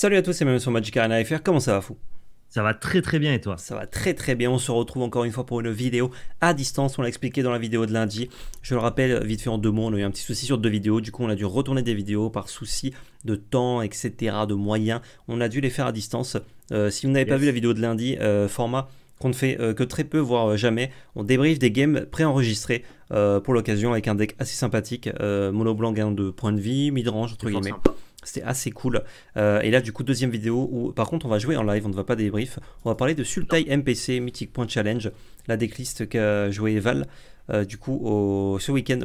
Salut à tous, c'est même sur Magic Arena FR, comment ça va fou ça va très très bien et toi Ça va très très bien, on se retrouve encore une fois pour une vidéo à distance, on l'a expliqué dans la vidéo de lundi. Je le rappelle vite fait en deux mots, on a eu un petit souci sur deux vidéos, du coup on a dû retourner des vidéos par souci de temps, etc., de moyens. On a dû les faire à distance. Euh, si vous n'avez pas vu la vidéo de lundi, euh, format qu'on ne fait euh, que très peu, voire jamais. On débriefe des games préenregistrés pour l'occasion avec un deck assez sympathique, mono blanc gain de points de vie, midrange entre guillemets. C'était assez cool. Euh, et là, du coup, deuxième vidéo où, par contre, on va jouer en live, on ne va pas débrief. On va parler de Sultai MPC, Mythic Point Challenge, la decklist qu'a joué Val. Euh, du coup, au, ce week-end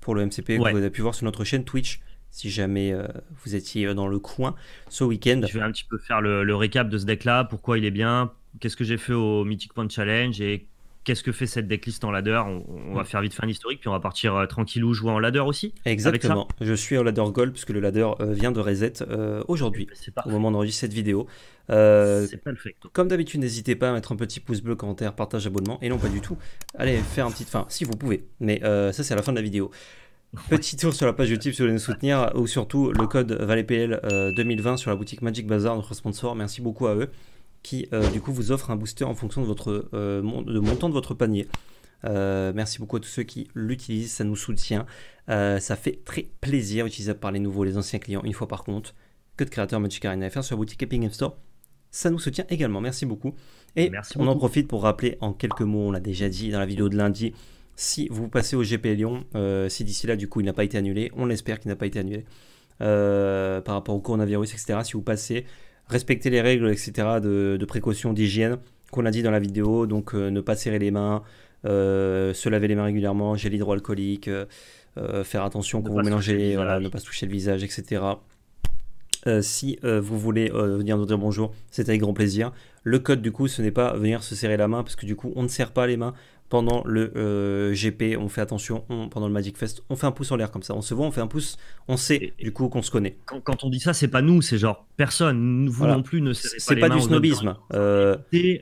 pour le MCP, vous avez pu voir sur notre chaîne Twitch. Si jamais euh, vous étiez dans le coin ce week-end. Je vais un petit peu faire le, le récap de ce deck-là, pourquoi il est bien, qu'est-ce que j'ai fait au Mythic Point Challenge et qu'est-ce que fait cette decklist en ladder on, va mm. faire vite faire un historique, puis on va partir euh, tranquillou jouer en ladder aussi. Exactement. Je suis en ladder gold puisque le ladder euh, vient de reset euh, aujourd'hui, eh ben, au moment d'enregistrer cette vidéo. C'est Comme d'habitude, n'hésitez pas à mettre un petit pouce bleu, commentaire, partage, abonnement. Et non, pas du tout. Allez faire un petit. Enfin, si vous pouvez. Mais ça, c'est à la fin de la vidéo. Petit tour sur la page YouTube si vous voulez nous soutenir ou surtout le code ValetPL2020 sur la boutique Magic Bazaar, notre sponsor. Merci beaucoup à eux qui euh, du coup vous offre un booster en fonction de votre euh, de montant de votre panier. Euh, merci beaucoup à tous ceux qui l'utilisent, ça nous soutient. ça fait très plaisir, utilisable par les nouveaux, les anciens clients. Une fois par contre, que de créateurs Magic Arena FR sur la boutique Epic Game Store. Ça nous soutient également, merci beaucoup. Et on en profite pour rappeler en quelques mots, on l'a déjà dit dans la vidéo de lundi, si vous passez au GP Lyon, si d'ici là du coup il n'a pas été annulé, on l'espère qu'il n'a pas été annulé, par rapport au coronavirus, etc. Si vous passez, respecter les règles, etc., de, de précaution, d'hygiène, qu'on a dit dans la vidéo. Donc, euh, ne pas serrer les mains, euh, se laver les mains régulièrement, gel hydroalcoolique, euh, faire attention quand vous mélangez, voilà, ne pas se toucher le visage, etc. si vous voulez venir nous dire bonjour, c'est avec grand plaisir. Le code, du coup, ce n'est pas venir se serrer la main, parce que du coup, on ne serre pas les mains, pendant le euh, GP, on fait attention, pendant le Magic Fest, on fait un pouce en l'air comme ça, on se voit, on fait un pouce, on sait du coup qu'on se connaît. Quand, on dit ça, c'est pas nous, c'est genre personne, vous non plus ne C'est pas, du snobisme. Euh,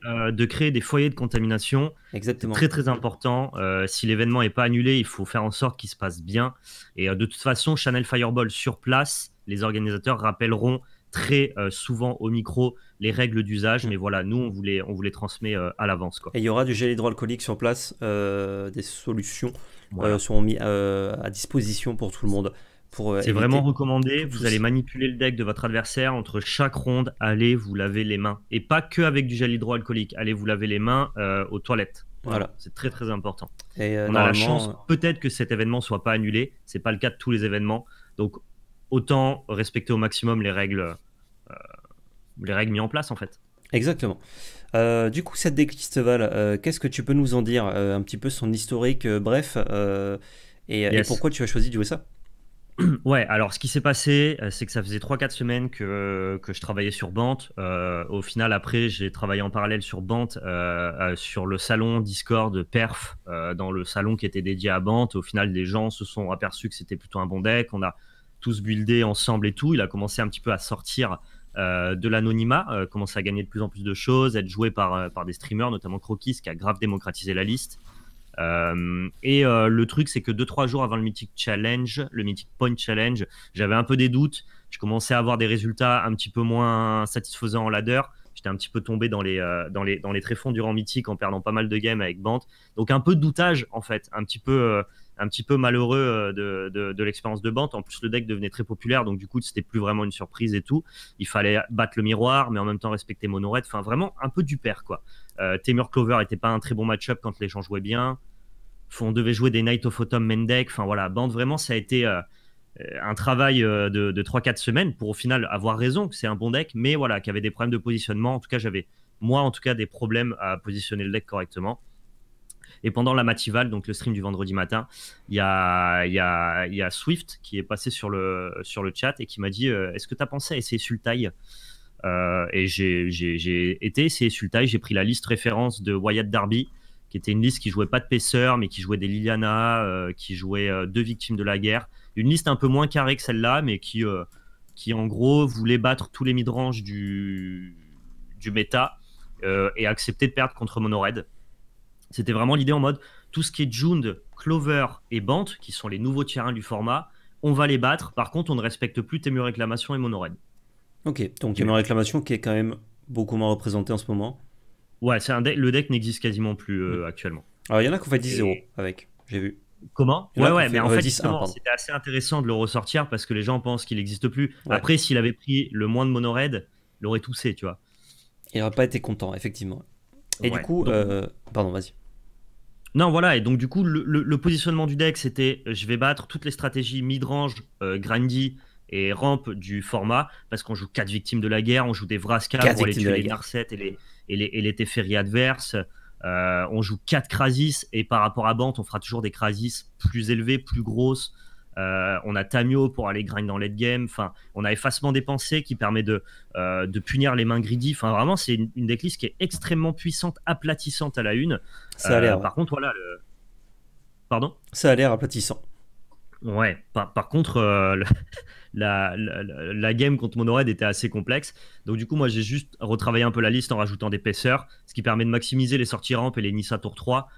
euh, de créer des foyers de contamination. Exactement. Très très important. si l'événement n'est pas annulé, il faut faire en sorte qu'il se passe bien. Et de toute façon, Chanel Fireball sur place, les organisateurs rappelleront très euh, souvent au micro les règles d'usage, mais voilà, nous, on vous les, on voulait transmet euh, à l'avance. Et il y aura du gel hydroalcoolique sur place, euh, des solutions sont seront mises à disposition pour tout le monde. C'est vraiment recommandé, vous allez manipuler le deck de votre adversaire entre chaque ronde, allez vous laver les mains. Et pas que avec du gel hydroalcoolique, allez vous laver les mains aux toilettes. Voilà, c'est très très important. Et, on a la chance peut-être que cet événement soit pas annulé, c'est pas le cas de tous les événements. Donc autant respecter au maximum les règles, euh, les règles mises en place en fait. Exactement. Euh, du coup, cette déclisteval, euh, qu'est-ce que tu peux nous en dire euh, Un petit peu son historique, bref, et, pourquoi tu as choisi de jouer ça Ouais, alors ce qui s'est passé, c'est que ça faisait 3-4 semaines que, que, je travaillais sur Bante. au final, après, j'ai travaillé en parallèle sur Bante, sur le salon Discord Perf, dans le salon qui était dédié à Bant. Au final, des gens se sont aperçus que c'était plutôt un bon deck. On a, tous buildés ensemble et tout. Il a commencé un petit peu à sortir euh, de l'anonymat, euh, commence à gagner de plus en plus de choses, être joué par, euh, par des streamers, notamment Croquis, qui a grave démocratisé la liste. et le truc, c'est que 2-3 jours avant le Mythic Challenge, le Mythic Point Challenge, j'avais un peu des doutes. Je commençais à avoir des résultats un petit peu moins satisfaisants en ladder. J'étais un petit peu tombé dans les, dans les, dans les tréfonds durant Mythic en perdant pas mal de games avec Bant. Donc un peu de doutage, en fait. Un petit peu un petit peu malheureux euh, de, l'expérience de bande En plus, le deck devenait très populaire, donc du coup, c'était plus vraiment une surprise et tout. Il fallait battre le miroir, mais en même temps respecter red Enfin, vraiment un peu du père, quoi. Euh, Temur Clover n'était pas un très bon match-up quand les gens jouaient bien. On devait jouer des Night of Autumn deck, Enfin, voilà, bande vraiment, ça a été. Euh, un travail de, de 3-4 semaines pour au final avoir raison que c'est un bon deck, mais voilà, qui avait des problèmes de positionnement. En tout cas, j'avais, moi en tout cas, des problèmes à positionner le deck correctement. Et pendant la Matival, donc le stream du vendredi matin, il y a, Swift qui est passé sur le, sur le chat et qui m'a dit euh, Est-ce que tu as pensé à essayer Sultai euh, Et j'ai été essayer Sultai, j'ai pris la liste référence de Wyatt Darby, qui était une liste qui jouait pas de Pesseur, mais qui jouait des Liliana, euh, qui jouait deux victimes de la guerre. Une liste un peu moins carrée que celle-là, mais qui, qui en gros voulait battre tous les midranges du, du méta et accepter de perdre contre Monored. C'était vraiment l'idée en mode tout ce qui est Jund, Clover et Bant, qui sont les nouveaux terrains du format, on va les battre. Par contre, on ne respecte plus Témur Réclamation et Monored. Ok, donc Témur Réclamation qui est quand même beaucoup moins représenté en ce moment. Ouais, c'est un le deck n'existe quasiment plus euh, mm. actuellement. Alors il y en a qu'on fait 10-0 avec, j'ai vu. Comment Ouais, ouais, mais en fait, c'était assez intéressant de le ressortir parce que les gens pensent qu'il n'existe plus. Après, s'il avait pris le moins de monoraid, l'aurait toussé, tu vois. Il n'aurait pas été content, effectivement. Et du coup, euh, pardon, vas-y. Non, voilà, et donc du coup, le, positionnement du deck, c'était euh, je vais battre toutes les stratégies mid-range, euh, grindy et ramp du format, parce qu'on joue 4 victimes de la guerre, on joue des Vraska pour les tuer les et les, et les, Teferi adverses, euh, on joue 4 Krasis, et par rapport à Bant, on fera toujours des Krasis plus élevés, plus grosses, euh, on a Tamio pour aller grind dans late game. Enfin, on a effacement des pensées qui permet de, euh, de punir les mains greedy. Enfin, vraiment, c'est une, déclisse qui est extrêmement puissante, aplatissante à la une. Ça a l'air. Euh, par contre, voilà. Pardon Ça a l'air aplatissant. Ouais. Par, contre, la, la, game contre Monored était assez complexe. Donc, du coup, moi, j'ai juste retravaillé un peu la liste en rajoutant d'épaisseur, ce qui permet de maximiser les sorties rampes et les Nissa tour 3.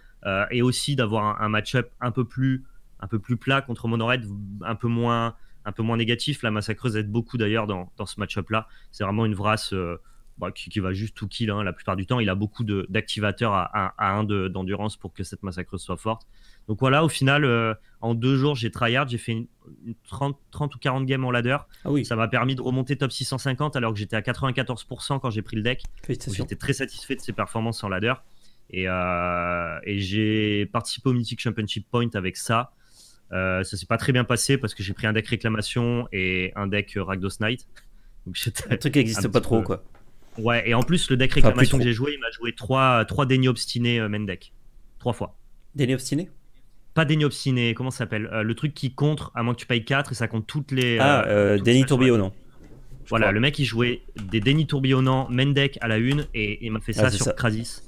et aussi d'avoir un match-up un peu plus un peu plus plat contre Monorette, un peu moins, un peu moins négatif. La massacreuse aide beaucoup d'ailleurs dans, ce match-up-là. C'est vraiment une vrasse euh, bah, qui, va juste tout kill hein, la plupart du temps. Il a beaucoup d'activateurs à, à, 1 d'endurance pour que cette massacreuse soit forte. Donc voilà, au final, euh, en deux jours, j'ai tryhard, j'ai fait une, 30, ou 40 games en ladder. Ah oui. Ça m'a permis de remonter top 650 alors que j'étais à 94% quand j'ai pris le deck. J'étais très satisfait de ses performances en ladder. Et, euh, et j'ai participé au Mythic Championship Point avec ça. Euh, ça s'est pas très bien passé parce que j'ai pris un deck réclamation et un deck euh, Ragdos Knight. Donc le truc n'existe pas trop, quoi. Ouais, et en plus, le deck réclamation que j'ai joué, il m'a joué 3, trois déni obstinés Mendek euh, main deck. 3 fois. Déni obstiné Pas déni obstiné, comment ça s'appelle Le truc qui contre, à moins que tu payes 4 et ça compte toutes les. Ah, déni tourbillonnant. Voilà, le mec il jouait des déni tourbillonnants mendek à la une et il m'a fait ah, ça sur ça. Krasis.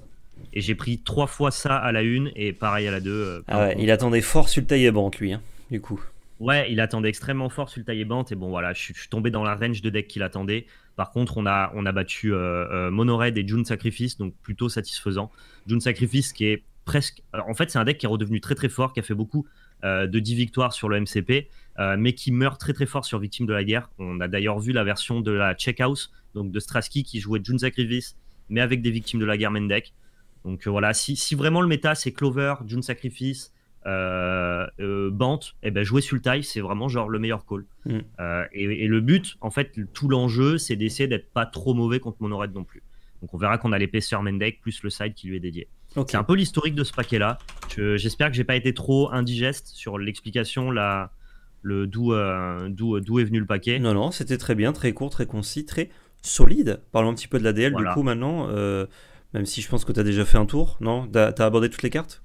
Et j'ai pris trois fois ça à la une et pareil à la 2 euh, ah il attendait fort sur le taille lui, hein, du coup. Ouais, il attendait extrêmement fort sur le et bon voilà, je, suis tombé dans la range de deck qu'il attendait. Par contre, on a, on a battu euh, euh Monored et June Sacrifice, donc plutôt satisfaisant. June Sacrifice qui est presque. en fait, c'est un deck qui est redevenu très très fort, qui a fait beaucoup euh, de 10 victoires sur le MCP, mais qui meurt très très fort sur Victime de la Guerre. On a d'ailleurs vu la version de la Check House, donc de Strasky qui jouait June Sacrifice, mais avec des Victimes de la Guerre deck donc euh, voilà, si, vraiment le méta c'est Clover, June Sacrifice, euh, euh, Bant, et eh ben jouer taille c'est vraiment genre le meilleur call. Mm. et, le but, en fait, tout l'enjeu, c'est d'essayer d'être pas trop mauvais contre Monored non plus. Donc on verra qu'on a l'épaisseur Mendek plus le side qui lui est dédié. C'est un peu l'historique de ce paquet-là. J'espère que j'ai pas été trop indigeste sur l'explication, là, le d'où d'où est venu le paquet. Non, non, c'était très bien, très court, très concis, très solide. Parlons un petit peu de l'ADL du coup maintenant. Même si je pense que tu as déjà fait un tour, non Tu as, abordé toutes les cartes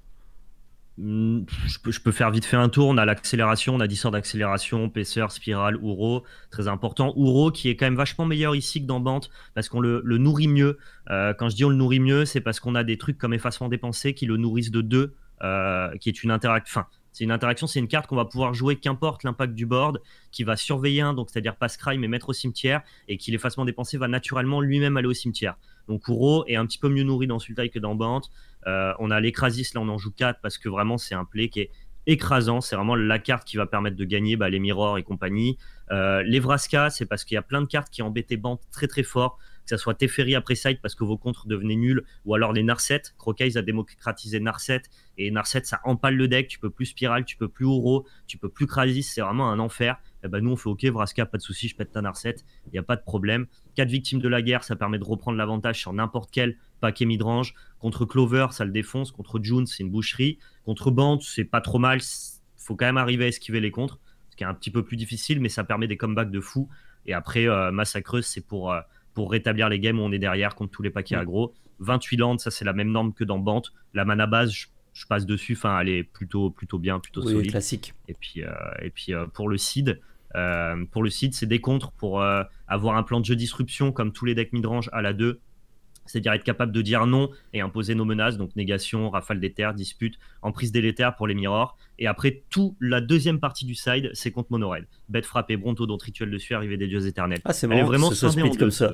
hmm, je peux, faire vite fait un tour. On a l'accélération, on a 10 sorts d'accélération, Pacer, Spirale, Ouro, très important. Ouro qui est quand même vachement meilleur ici que dans Bante parce qu'on le, nourrit mieux. Euh, quand je dis on le nourrit mieux, c'est parce qu'on a des trucs comme effacement dépensé qui le nourrissent de deux, euh, qui est une interaction. c'est une interaction, c'est une carte qu'on va pouvoir jouer qu'importe l'impact du board, qui va surveiller un, donc c'est-à-dire pas crime et mettre au cimetière, et qui l'effacement dépensé va naturellement lui-même aller au cimetière. Donc Ouro est un petit peu mieux nourri dans Sultai que dans Bant. Euh, on a l'écrasis, là on en joue 4 parce que vraiment c'est un play qui est écrasant. C'est vraiment la carte qui va permettre de gagner bah, les Mirrors et compagnie. Euh, les c'est parce qu'il y a plein de cartes qui embêtent Bant très très fort. Que ça soit Teferi après Side parce que vos contres devenaient nuls, ou alors les Narset. Croquet, a démocratisé Narset, et Narset, ça empale le deck. Tu peux plus Spiral, tu peux plus Ouro, tu peux plus Crasis, c'est vraiment un enfer. Eh ben, nous on fait OK, Vraska, pas de souci, je pète ta narcette, il n'y a pas de problème. 4 victimes de la guerre, ça permet de reprendre l'avantage sur n'importe quel paquet midrange. Contre Clover, ça le défonce. Contre June, c'est une boucherie. Contre Bant, c'est pas trop mal. faut quand même arriver à esquiver les contres, ce qui est un petit peu plus difficile, mais ça permet des comebacks de fou. Et après, euh, Massacreuse, c'est pour, euh, pour rétablir les games où on est derrière contre tous les paquets agro. 28 landes, ça c'est la même norme que dans Bant. La mana base, je passe dessus. Enfin, elle est plutôt, plutôt bien, plutôt solide. classique. Et puis, euh, et puis euh, pour le seed, euh, pour le c'est des contres pour avoir un plan de jeu disruption comme tous les decks midrange à la 2 c'est-à-dire être capable de dire non et imposer nos menaces, donc négation, rafale des terres, dispute, emprise délétère pour les mirrors. Et après, tout la deuxième partie du side, c'est contre monorel. Bête frappée, Bronto, dont rituel dessus, arrivée des dieux éternels. Ah, c'est vraiment ça split comme ça.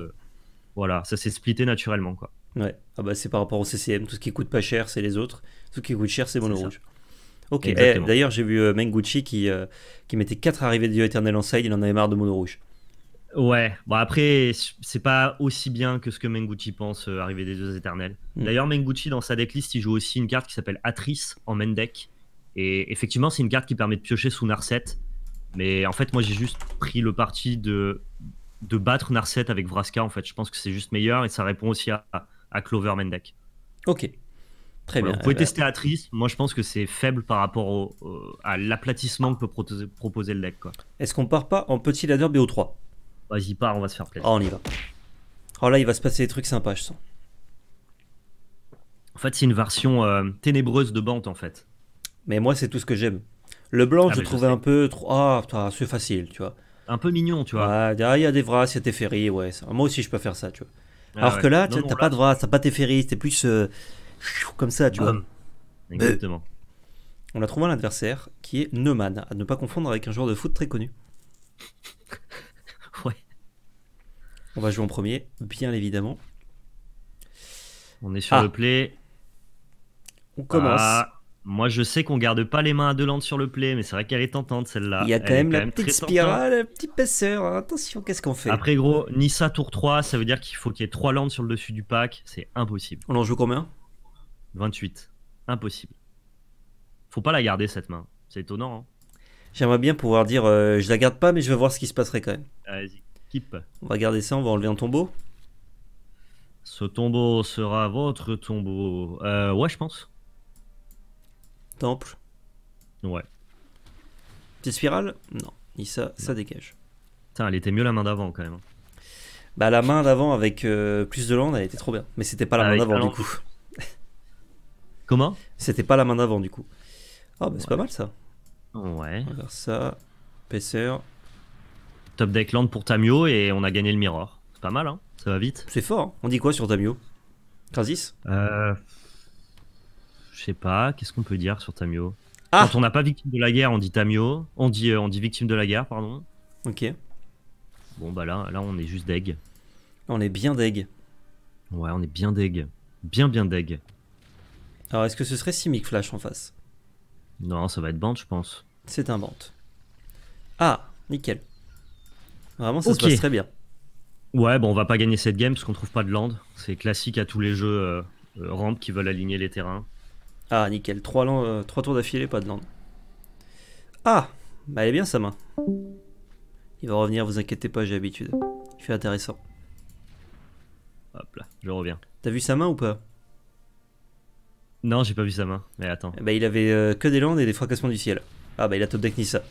Voilà, ça s'est splitté naturellement, quoi. Ouais. Ah bah c'est par rapport au CCM. Tout ce qui coûte pas cher, c'est les autres. Tout ce qui coûte cher, c'est Mono Rouge. Ok. Eh, d'ailleurs, j'ai vu euh, Menguchi qui, euh, qui mettait 4 arrivées de Dieu éternels en side. Il en avait marre de Mono Rouge. Ouais, bon après, c'est pas aussi bien que ce que Menguchi pense euh, Arrivée arriver des deux éternels. Hmm. D'ailleurs, Menguchi, dans sa decklist, il joue aussi une carte qui s'appelle Atrice en main deck. Et effectivement, c'est une carte qui permet de piocher sous Narset. Mais en fait, moi, j'ai juste pris le parti de, de battre Narset avec Vraska. En fait, je pense que c'est juste meilleur et ça répond aussi à à Clover deck Ok. Très bien. Vous pouvez eh ben, tester Moi, je pense que c'est faible par rapport au, euh, à l'aplatissement que peut proposer le deck. Est-ce qu'on part pas en petit ladder BO3 Vas-y, part, on va se faire plaisir. Oh, on y va. Oh là, il va se passer des trucs sympas, je sens. En fait, c'est une version euh, ténébreuse de Bante, en fait. Mais moi, c'est tout ce que j'aime. Le blanc, ah, je trouvais un peu trop. Ah, c'est facile, tu vois. Un peu mignon, tu vois. il y a des Vras, il y a des Ferry, ouais. Moi aussi, je peux faire ça, tu vois. Ah Alors que là, t'as pas pas droit, t'as pas tes ferries, t'es plus euh, comme ça, tu vois. Exactement. On a trouvé un adversaire qui est Neumann, à ne pas confondre avec un joueur de foot très connu. ouais. On va jouer en premier, bien évidemment. On est sur ah. le play. On commence. Ah. Moi, je sais qu'on garde pas les mains à deux landes sur le play, mais c'est vrai qu'elle est tentante celle-là. Il y a quand, même, la petite spirale, la petite pesseur hein. Attention, qu'est-ce qu'on fait Après, gros, Nissa tour 3, ça veut dire qu'il faut qu'il y ait trois landes sur le dessus du pack. C'est impossible. On en joue combien 28. Impossible. Faut pas la garder cette main. C'est étonnant. Hein. J'aimerais bien pouvoir dire euh, je la garde pas, mais je vais voir ce qui se passerait quand même. Ah, vas-y, keep. On va garder ça, on va enlever un tombeau. Ce tombeau sera votre tombeau. Euh, ouais, je pense. Temple. Ouais. Petite spirale Non. ni ça dégage. Putain, elle était mieux la main d'avant quand même. Hein. Bah la main d'avant avec euh, plus de land, elle était trop bien. Mais c'était pas la main d'avant du coup. Comment C'était pas la main d'avant du coup. oh, bah c'est pas mal ça. Ouais. On va faire ça. Pesseur. Top deck land pour Tamio et on a gagné le miroir' C'est pas mal hein Ça va vite. C'est fort. Hein. On dit quoi sur Tamio Crasis euh, je sais pas, qu'est-ce qu'on peut dire sur Tamio ah Quand on n'a pas victime de la guerre, on dit Tamio, on dit, euh, on dit victime de la guerre, pardon. Ok. Bon bah là, là on est juste deg. On est bien deg. Ouais, on est bien deg. Bien bien deg. Alors est-ce que ce serait Simic Flash en face Non, ça va être Bant, je pense. C'est un Bant. Ah, nickel. Vraiment, ça se passe très bien. Ouais, bon, on va pas gagner cette game parce qu'on trouve pas de land. C'est classique à tous les jeux euh, euh, ramp qui veulent aligner les terrains. Ah, nickel. Euh, trois tours d'affilée, pas de land. Ah Bah, elle est bien sa main. Il va revenir, vous inquiétez pas, j'ai l'habitude. Il fait intéressant. Hop là, je reviens. T'as vu sa main ou pas Non, j'ai pas vu sa main, mais attends. Bah, il avait euh, que des landes et des fracassements du ciel. Ah, bah, il a top deck Nissa.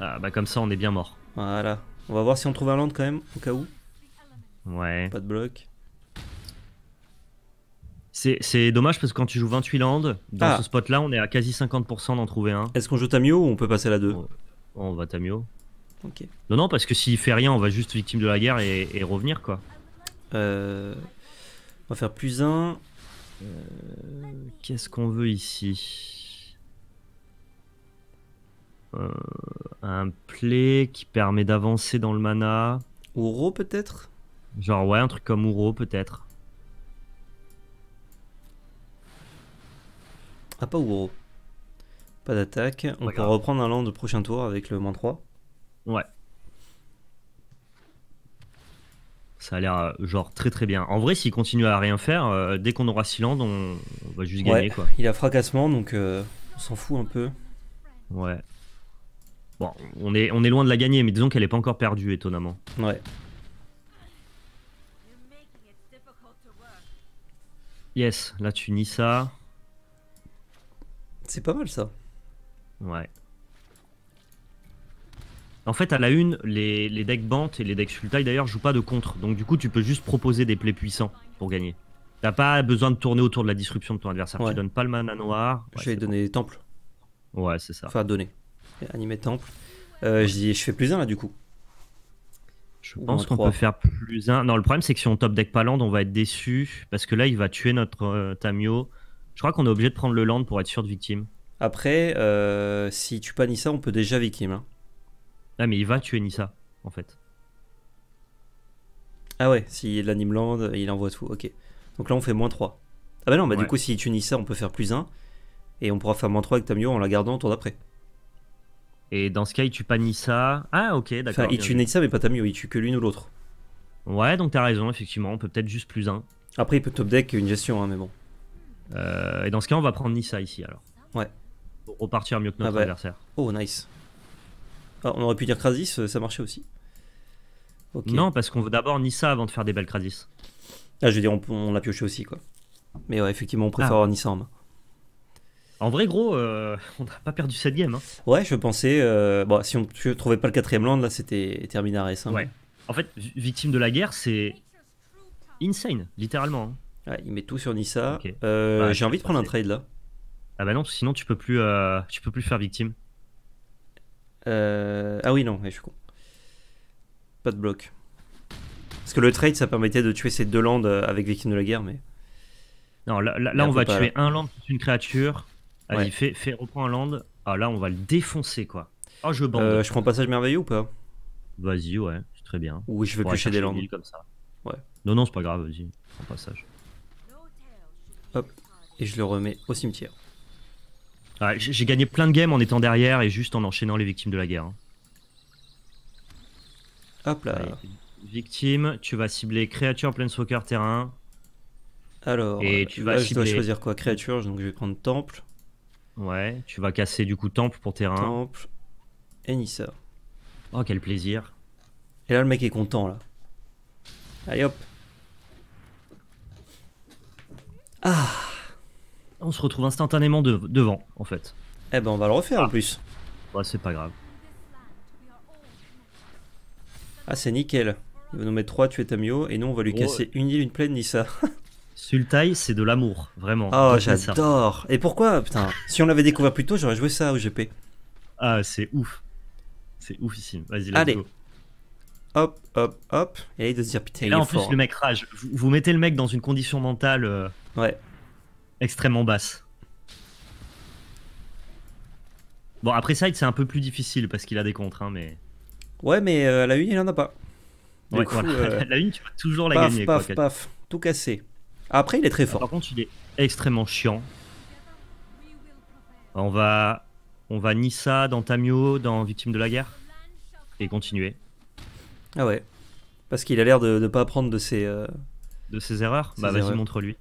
Ah, bah, comme ça, on est bien mort. Voilà. On va voir si on trouve un land quand même, au cas où. Ouais. Pas de bloc. C'est dommage parce que quand tu joues 28 landes, dans ah. ce spot-là, on est à quasi 50% d'en trouver un. Est-ce qu'on joue Tamio ou on peut passer à la 2 on, va Tamio. Ok. Non, non, parce que s'il fait rien, on va juste victime de la guerre et, revenir, quoi. Euh, on va faire plus 1. Euh, qu'est-ce qu'on veut ici euh, Un play qui permet d'avancer dans le mana. Ouro, peut-être Genre, ouais, un truc comme Ouro, peut-être. Ah, pas Ouro. Pas d'attaque. On peut reprendre un land au prochain tour avec le moins 3. Ouais. Ça a l'air euh, genre très très bien. En vrai, s'il continue à rien faire, euh, dès qu'on aura 6 on... va juste gagner quoi. Il a fracassement donc euh, on s'en fout un peu. Ouais. Bon, on est, on est loin de la gagner, mais disons qu'elle est pas encore perdue étonnamment. Ouais. Yes, là tu nies ça. C'est pas mal ça. Ouais. En fait, à la une, les, les decks Bant et les decks Sultai d'ailleurs jouent pas de contre. Donc du coup, tu peux juste proposer des plays puissants pour gagner. T'as pas besoin de tourner autour de la disruption de ton adversaire. Tu donnes pas le mana noir. je vais donner des temple. Ouais, c'est ça. Enfin, donner. Animer temple. Euh, je, je fais plus un là du coup. Je pense qu'on peut faire plus un. Non, le problème c'est que si on top deck Paland, on va être déçu parce que là il va tuer notre euh, Tamio je crois qu'on est obligé de prendre le land pour être sûr de victime. Après, euh, si tu pas ça, on peut déjà victime. Hein. Ah, mais il va tuer Nissa, en fait. Ah ouais, s'il si anime land, il envoie tout, ok. Donc là, on fait moins 3. Ah bah non, bah du coup, s'il tue Nissa, on peut faire plus 1. Et on pourra faire moins 3 avec Tamio en la gardant au tour d'après. Et dans ce cas, il tue pas Nissa. Ah, ok, d'accord. Enfin, il tue Nissa, mais pas Tamio, il tue que l'une ou l'autre. Ouais, donc t'as raison, effectivement. On peut peut-être juste plus 1. Après, il peut top deck une gestion, hein, mais bon. Euh, et dans ce cas, on va prendre Nissa ici alors. Ouais. Pour repartir mieux que notre ah bah. adversaire. Oh, nice. Ah, on aurait pu dire Krasis, euh, ça marchait aussi. Non, parce qu'on veut d'abord Nissa avant de faire des belles Krasis. Ah, je veux dire, on, l'a pioché aussi, quoi. Mais ouais, effectivement, on préfère ah. avoir Nissa en main. En vrai, gros, euh, on n'a pas perdu cette game. Hein. Ouais, je pensais. bon, si on ne trouvait pas le quatrième land, là, c'était terminé à hein. Ouais. En fait, victime de la guerre, c'est insane, littéralement. Hein il met tout sur Nissa. Euh, bah, j'ai envie de prendre un trade là. Ah bah non, sinon tu peux plus, euh, tu peux plus faire victime. Euh, ah oui, non, je suis con. Pas de bloc. Parce que le trade, ça permettait de tuer ces deux landes avec victime de la guerre, mais. Non, là, on va tuer un land une créature. Vas-y, fais, un land. Ah là, on va le défoncer, quoi. Oh, je bande. je prends passage merveilleux ou pas Vas-y, ouais, c'est très bien. Oui, je vais piocher des landes. Comme ça. Non, non, c'est pas grave, vas-y, prends passage. Hop, et je le remets au cimetière. J'ai gagné plein de games en étant derrière et juste en enchaînant les victimes de la guerre. Hein. Hop là. victime, tu vas cibler créature, planeswalker, terrain. Alors, et tu vas je choisir quoi Créature, donc je vais prendre temple. Ouais, tu vas casser du coup temple pour terrain. Temple et Oh, quel plaisir. Et là, le mec est content, là. Allez hop Ah On se retrouve instantanément devant, en fait. Eh ben, on va le refaire en plus. Ouais, c'est pas grave. Ah, c'est nickel. Il va nous mettre 3 tuer Tamio, et nous, on va lui casser une île, une plaine, ni ça. Sultai, c'est de l'amour, vraiment. Oh, j'adore. Et pourquoi Putain, si on l'avait découvert plus tôt, j'aurais joué ça au GP. Ah, c'est ouf. C'est ouf, ici. Vas-y, Allez. Go. Hop, hop, hop. Et là, il doit se dire, putain, il est en plus, le hein. mec rage. Vous, mettez le mec dans une condition mentale. Euh, Ouais. Extrêmement basse. Bon, après Side, c'est un peu plus difficile parce qu'il a des contres, hein, mais. Ouais, mais euh, la une, il en a pas. Euh, la une, tu vas toujours la gagner. Paf, paf, tout cassé. Après, il est très fort. par contre, il est extrêmement chiant. On va, on va Nissa dans Tamio, dans Victime de la guerre, et continuer. Ah ouais. Parce qu'il a l'air de ne pas apprendre de ses. Euh, de ses erreurs. bah vas-y, montre-lui.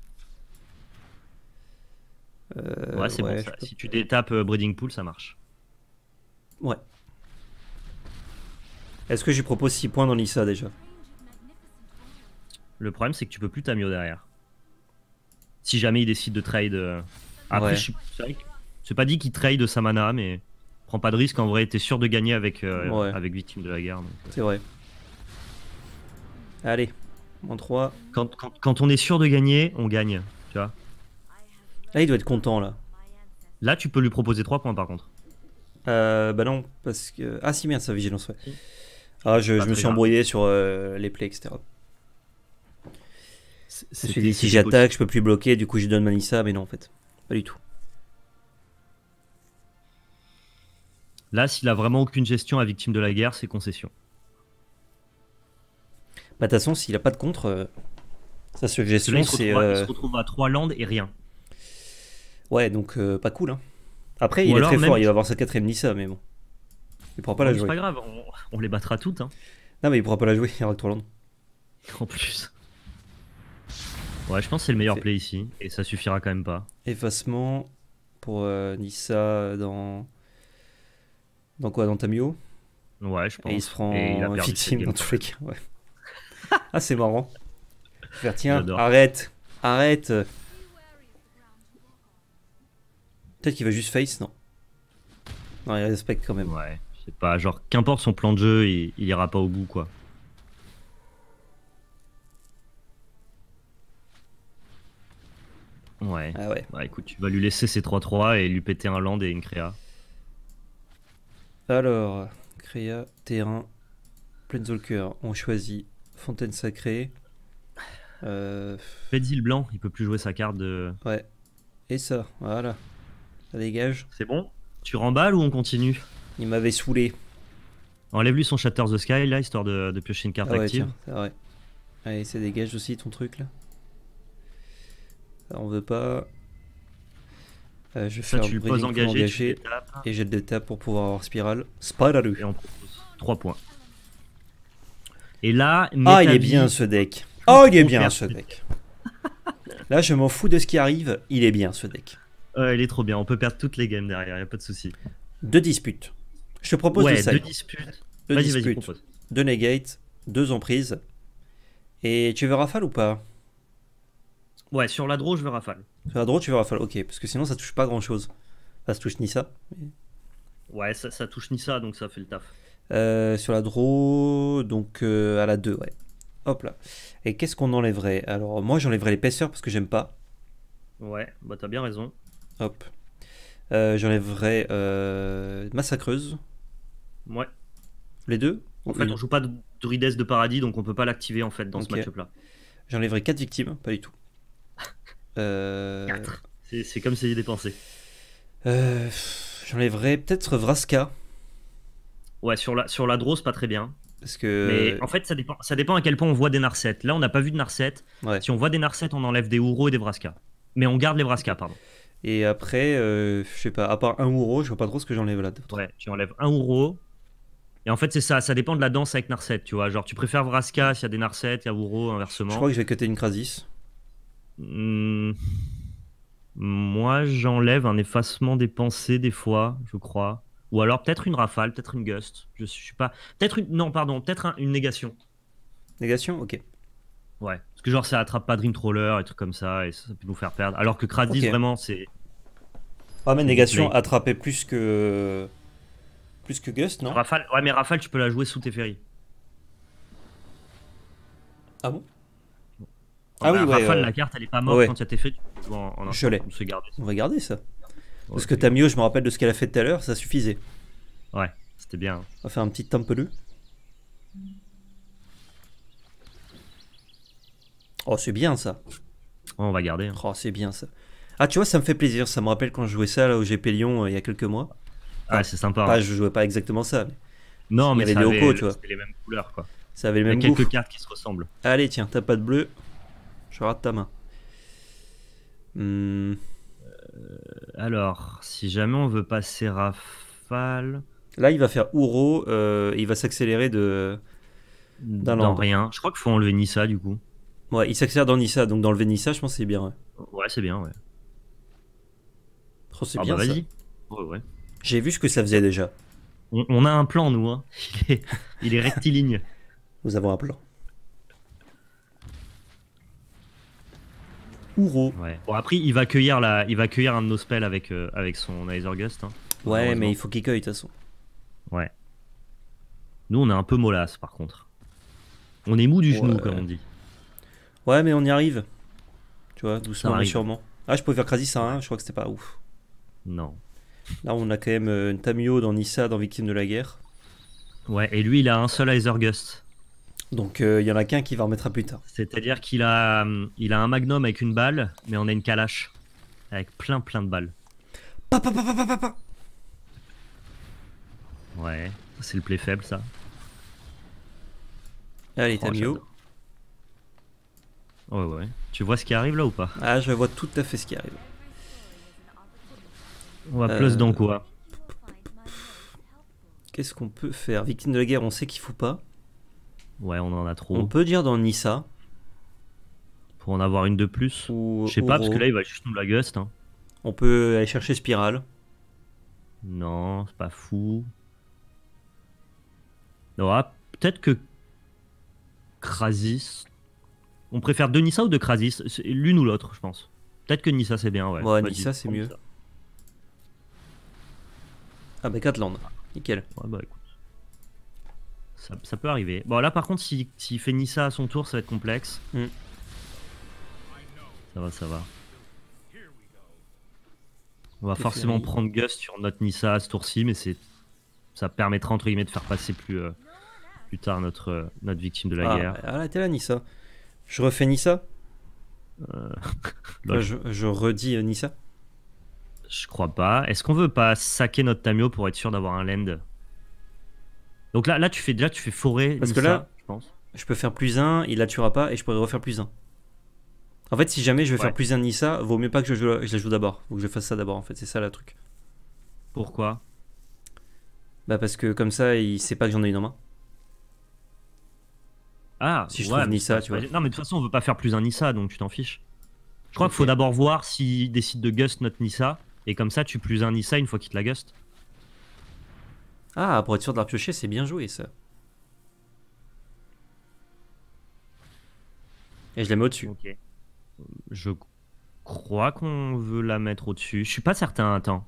Euh, ouais, c'est bon. Si tu détapes euh, Breeding Pool, ça marche. Ouais. Est-ce que lui propose 6 points dans l'ISA déjà Le problème, c'est que tu peux plus Tamio derrière. Si jamais il décide de trade. Euh. Après, je c'est pas dit qu'il trade sa mana, mais prends pas de risque. En vrai, t'es sûr de gagner avec, avec Victime de la guerre. C'est vrai. Allez, en 3. quand, quand, on est sûr de gagner, on gagne. Tu vois Là, il doit être content, là. Là, tu peux lui proposer 3 points, par contre. Euh, bah non, parce que... Ah si, merde, sa vigilance, ouais. Ah, je, me suis embrouillé sur euh, les plays, etc. si j'attaque, je peux plus bloquer, du coup je donne Manissa, mais non en fait, pas du tout. Là, s'il a vraiment aucune gestion à victime de la guerre, c'est concession. Bah de toute façon, s'il a pas de contre, ça euh, sa suggestion c'est... Il, se retrouve à 3 euh, landes et rien. Ouais, donc euh, pas cool. Hein. Après, il est très fort, il va avoir sa quatrième Nissa, mais bon. Il pourra pas la jouer. C'est pas grave, on, les battra toutes. Hein. Non, mais il pourra pas la jouer, il y aura trop long. En plus. Ouais, je pense que c'est le meilleur play ici, et ça suffira quand même pas. Effacement pour euh, Nissa dans. Dans quoi Dans Tamio Ouais, je pense. Et il se prend victime dans tous les cas. Ouais. ah, c'est marrant. Faire, tiens, arrête, arrête, Peut-être qu'il va juste face, non Non, il respecte quand même. Ouais, je sais pas, genre qu'importe son plan de jeu, il, il ira pas au bout quoi. Ouais. Ah ouais. Bah écoute, tu vas lui laisser ses 3-3 et lui péter un land et une créa. Alors, créa, terrain, Plenzolker, on choisit Fontaine Sacrée. Euh... le blanc, il peut plus jouer sa carte de. Ouais. Et ça, voilà. Ça dégage. C'est bon Tu remballes ou on continue Il m'avait saoulé. Enlève-lui son Shatter the Sky là, histoire de, piocher une carte ah ouais, active. Allez, ça dégage aussi ton truc là. on veut pas. Euh, je fais. ça, tu le engagé, et j'ai le tapes pour pouvoir avoir spirale. Spiralu. Et 3 points. Et là, ah, il est bien ce deck. Oh, il est bien ce deck. Là, je m'en fous de ce qui arrive. Il est bien ce deck. Elle il est trop bien. On peut perdre toutes les games derrière, il a pas de souci. Deux disputes. Je te propose ouais, deux disputes. Deux disputes. deux negates, deux emprises. Et tu veux rafale ou pas Ouais, sur la draw, je veux rafale. Sur la draw, tu veux rafale, ok. Parce que sinon, ça touche pas grand chose. Ça se touche ni ça. Ouais, ça, ça touche ni ça, donc ça fait le taf. Euh, sur la draw, donc euh, à la 2, ouais. Hop là. Et qu'est-ce qu'on enlèverait Alors, moi, j'enlèverais l'épaisseur parce que j'aime pas. Ouais, bah t'as bien raison. Hop. Euh, j'enlèverai euh, Massacreuse. Ouais. Les deux En fait, on joue pas de Druides de Paradis, donc on peut pas l'activer en fait dans ce match-up-là. J'enlèverai 4 victimes, pas du tout. euh... C'est comme c'est dépensé. Euh, j'enlèverai peut-être Vraska. Ouais, sur la, sur la Drose pas très bien. Parce que... Mais en fait, ça dépend, ça dépend à quel point on voit des Narcettes. Là, on n'a pas vu de Narset. Si on voit des Narcettes, on enlève des Ouro et des Vraska. Mais on garde les Vraska, pardon. Et après, euh, je sais pas, à part un ouro, je vois pas trop ce que j'enlève là. Ouais, tu enlèves un ouro. Et en fait, c'est ça, ça dépend de la danse avec Narset, tu vois. Genre, tu préfères Vraska s'il y a des Narset, il y a ouro, inversement. Je crois que je vais cutter une Krasis. Hmm. Moi, j'enlève un effacement des pensées, des fois, je crois. Ou alors peut-être une rafale, peut-être une gust. Je suis pas. Peut-être une. Non, pardon, peut-être une négation. Négation, ok. Ouais. Parce que genre ça attrape pas Dream Trawler et trucs comme ça, et ça, peut nous faire perdre. Alors que Kradis, vraiment, c'est... Ah mais négation, attraper plus que... Plus que Gust, non Rafale, ouais mais Rafale, tu peux la jouer sous tes ferries. Ah bon ah oui, bah, Rafale, ouais, euh, la carte, elle est pas morte quand tu as tes faits. En, en je l'ai. On va garder ça. Parce que Tamio, je me rappelle de ce qu'elle a fait tout à l'heure, ça suffisait. Ouais, c'était bien. On va faire un petit temple Oh, c'est bien ça. on va garder. Hein. Oh, c'est bien ça. Ah, tu vois, ça me fait plaisir. Ça me rappelle quand je jouais ça au GP Lyon euh, il y a quelques mois. Ah, c'est sympa. Pas, je jouais pas exactement ça. non, mais ça avait c'était les mêmes couleurs, quoi. ça avait Il y a quelques cartes qui se ressemblent. Allez, tiens, t'as pas de bleu. Je rate ta main. Hmm. Euh, alors, si jamais on veut passer rafale, Là, il va faire Ouro. Euh, il va s'accélérer de. Dans rien. Je crois qu'il faut enlever ça du coup. Ouais, il s'accélère dans Nissa, donc dans le Venissa, je pense c'est bien. Ouais, ouais c'est bien, ouais. Oh, c'est ah bien. Bah, ouais, ouais. J'ai vu ce que ça faisait déjà. On, a un plan, nous. Hein. Il, est, rectiligne. nous avons un plan. Ouro. Bon, après, il va cueillir, la, il va cueillir un de nos spells avec, euh, avec son Gust. Hein, ouais, mais il faut qu'il cueille, de toute façon. Ouais. Nous, on est un peu mollasse, par contre. On est mou du genou, comme on dit. Ouais, mais on y arrive. Tu vois, doucement, mais sûrement. Ah, je pouvais faire Crazy ça, hein je crois que c'était pas ouf. Non. Là, on a quand même une euh, Tamio dans Nissa, dans Victime de la guerre. Ouais, et lui, il a un seul Gust. Donc, il euh, y en a qu'un qui va remettre à plus tard. C'est-à-dire qu'il a, euh, il a un magnum avec une balle, mais on a une calache. Avec plein, plein de balles. Pa, ouais, c'est le play faible, ça. Allez, Tamio. Oh, Ouais, ouais. Tu vois ce qui arrive là ou pas Ah, je vois tout à fait ce qui arrive. On va plus dans euh, quoi Qu'est-ce qu'on peut faire Victime de la guerre, on sait qu'il faut pas. Ouais, on en a trop. On peut dire dans Nissa. Pour en avoir une de plus Je sais pas, parce que là, il va juste nous la gust. Hein. On peut aller chercher Spiral Non, c'est pas fou. Ah, peut-être que Krasis, on préfère de Nissa ou de Krasis L'une ou l'autre, je pense. Peut-être que Nissa c'est bien, ouais. Ouais, Nissa c'est mieux. Ah bah Catland, nickel. Ouais bah écoute. Ça, peut arriver. Bon là par contre s'il si, fait Nissa à son tour ça va être complexe. Mm. Ça va, ça va. On va forcément prendre Gust sur notre Nissa à ce tour-ci, mais c'est ça permettra entre guillemets de faire passer plus, euh, plus tard notre, euh, notre victime de la ah, guerre. Ah, t'es là Nissa. Je refais Nissa euh, je, redis euh, Nissa Je crois pas. Est-ce qu'on veut pas saquer notre Tamio pour être sûr d'avoir un land Donc là, là, tu fais, déjà tu fais forêt. Parce que là, je, peux faire plus 1, il la tuera pas et je pourrais refaire plus 1. En fait, si jamais je vais faire plus 1 Nissa, vaut mieux pas que je, je la joue d'abord. Faut que je fasse ça d'abord, en fait. C'est ça le truc. Pourquoi Bah parce que comme ça, il sait pas que j'en ai une en main. Ah, si je trouve Nissa, tu vois. Non, mais de toute façon, on veut pas faire plus un Nissa, donc tu t'en fiches. Je crois qu'il faut d'abord voir s'il décide de gust notre Nissa, et comme ça, tu plus un Nissa une fois qu'il te la gust. Ah, pour être sûr de la piocher, c'est bien joué ça. Et je la mets au-dessus. Ok. Je crois qu'on veut la mettre au-dessus. Je suis pas certain, attends.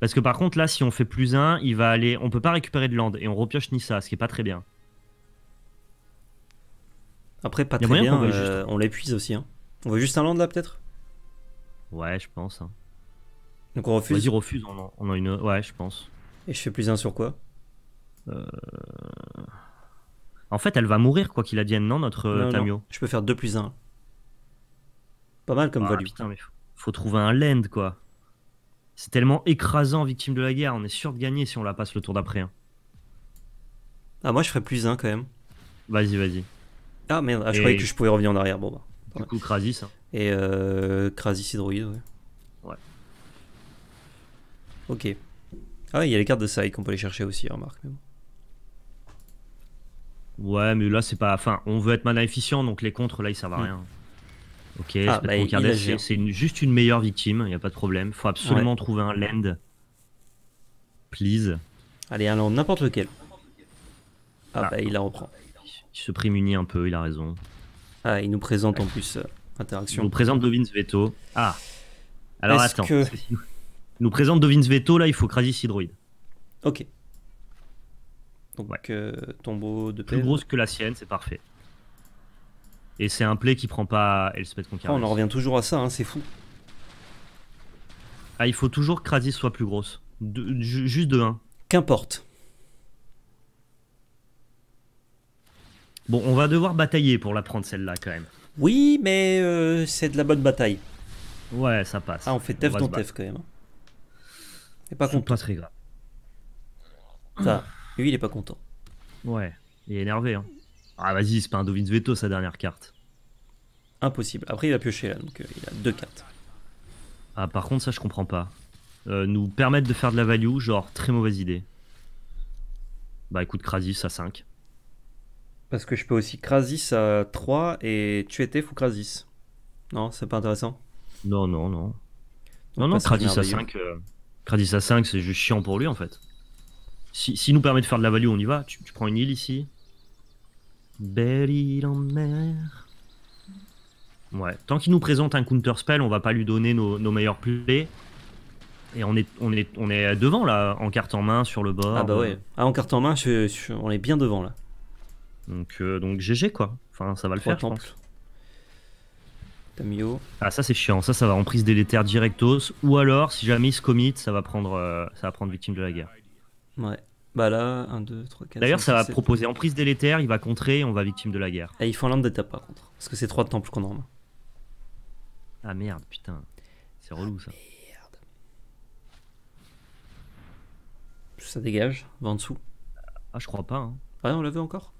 Parce que par contre, là, si on fait plus un, il va aller. On peut pas récupérer de land, et on repioche Nissa, ce qui est pas très bien. Après, pas très bien, euh, on, l'épuise aussi. Hein. On veut juste un land là, peut-être Ouais, je pense. Hein. Donc on refuse Vas-y, refuse, on en, a une. Ouais, je pense. Et je fais plus un sur quoi euh, En fait, elle va mourir, quoi qu'il advienne, non, notre Tamio Je peux faire 2 plus 1. Pas mal comme ah, faut, trouver un land, quoi. C'est tellement écrasant, victime de la guerre. On est sûr de gagner si on la passe le tour d'après. Hein. Ah, moi, je ferais plus 1 quand même. Vas-y, vas-y. Ah merde, ah, je croyais que je pouvais revenir en arrière. Bon, bah, du coup, Krasis. Hein. Et euh, Krasis Hydroïde, ouais. Ouais. Ok. Ah il y a les cartes de Sai qu'on peut les chercher aussi, remarque. Ouais, mais là, c'est pas. Enfin, on veut être mana efficient, donc les contres, là, ils servent à hmm. rien. Ok, ah, bah, hein. c'est juste une meilleure victime, il n'y a pas de problème. faut absolument trouver un land. Please. Allez, un land, n'importe lequel. ah, ah. bah il la reprend. Il se prémunit un peu, il a raison. Ah, il nous présente en plus l'interaction. Euh, interaction. Il nous présente Dovins Veto. Ah Alors attends. Il nous présente Dovins Veto, là il faut Krasis Hydroid. Ok. Donc ouais. Euh, tombeau de Plus grosse que la sienne, c'est parfait. Et c'est un play qui prend pas Elspeth Conqueror. Ah, on en revient toujours à ça, hein, c'est fou. Ah, il faut toujours que Krasis soit plus grosse. juste de 1. Qu'importe. Bon, on va devoir batailler pour la prendre celle-là quand même. Oui, mais euh, c'est de la bonne bataille. Ouais, ça passe. Ah, on fait tef dans tef quand même. Et hein. pas content. Pas très grave. Ça, lui, il est pas content. Ouais, il est énervé. Hein. Ah, vas-y, c'est pas un Dovin's Veto sa dernière carte. Impossible. Après, il va piocher là, donc euh, il a deux cartes. Ah, par contre, ça, je comprends pas. Euh, nous permettre de faire de la value, genre, très mauvaise idée. Bah écoute, Krasis à 5. Parce que je peux aussi Krasis à 3 et tu étais fou Krasis. Non, c'est pas intéressant. Non, non, non. non, non, Krasis à 5, crasis euh, à 5, c'est juste chiant pour lui en fait. Si, nous permet de faire de la value, on y va. Tu, prends une île ici. Belle île en mer. Ouais. Tant qu'il nous présente un counter spell, on va pas lui donner nos, meilleurs plays. Et on est, on, est, on est devant là, en carte en main, sur le bord. Ah bah ouais. Ah, en carte en main, on est bien devant là. Donc, GG euh, quoi. Enfin, ça va le faire. Tamio. Ah, ça c'est chiant. Ça, ça va en prise délétère directos. Ou alors, si jamais il se commit, ça va prendre, euh, ça va prendre victime de la guerre. Ouais. Bah là, 1, 2, 3, 4. D'ailleurs, ça va proposer en prise délétère, il va contrer et on va victime de la guerre. Et faut font l'un d'étape par contre. Parce que c'est 3 temples qu'on a en main. Ah merde, putain. C'est relou ça. Merde. Ça dégage, va en dessous. Ah, je crois pas. Hein. Ah, on l'avait encore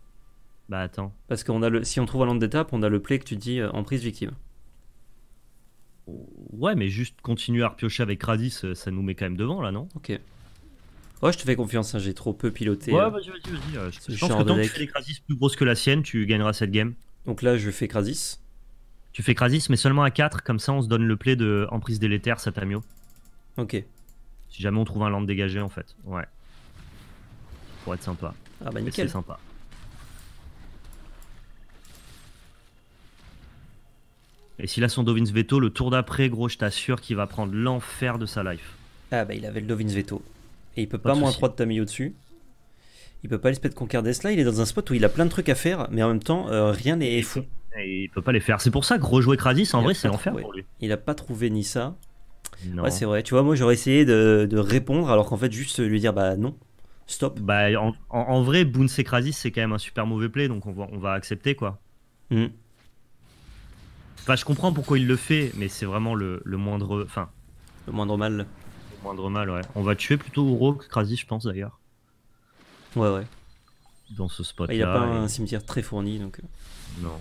bah attends. Parce que Si on trouve un land d'étape, on a le play que tu dis euh, en prise victime. Ouais, mais juste continuer à repiocher avec Radis, euh, ça nous met quand même devant là, non Ok. Oh je te fais confiance, hein, j'ai trop peu piloté. Ouais, euh, vas-y, vas-y, je, pense que tant que tu fais les Krasis plus grosses que la sienne, tu gagneras cette game. Donc là, je fais Krasis. Tu fais Krasis, mais seulement à 4, comme ça on se donne le play de emprise délétère, Satamio. Ok. Si jamais on trouve un land dégagé en fait, ouais. Pour être sympa. Ah bah nickel. C'est sympa. Et s'il a son Dovins Veto, le tour d'après, gros, je t'assure qu'il va prendre l'enfer de sa life. Ah bah il avait le Dovins Veto. Et il peut pas, moins 3 de au dessus. Il peut pas les de conquérir là. Il est dans un spot où il a plein de trucs à faire, mais en même temps, euh, rien n'est fou. il peut pas les faire. C'est pour ça que rejouer Krasis, en vrai, c'est l'enfer pour lui. Il a pas trouvé ni ça. Ouais, c'est vrai. Tu vois, moi, j'aurais essayé de, répondre, alors qu'en fait, juste lui dire, bah non, stop. Bah en, vrai, Boons et Krasis, c'est quand même un super mauvais play, donc on va, on va accepter quoi. Hmm. Enfin, je comprends pourquoi il le fait, mais c'est vraiment le, moindre. Enfin. Le moindre mal. Le moindre mal, ouais. On va tuer plutôt Uro que Krasis, je pense d'ailleurs. Ouais, ouais. Dans ce spot. -là, il n'y a pas un cimetière très fourni, donc. Euh. Non.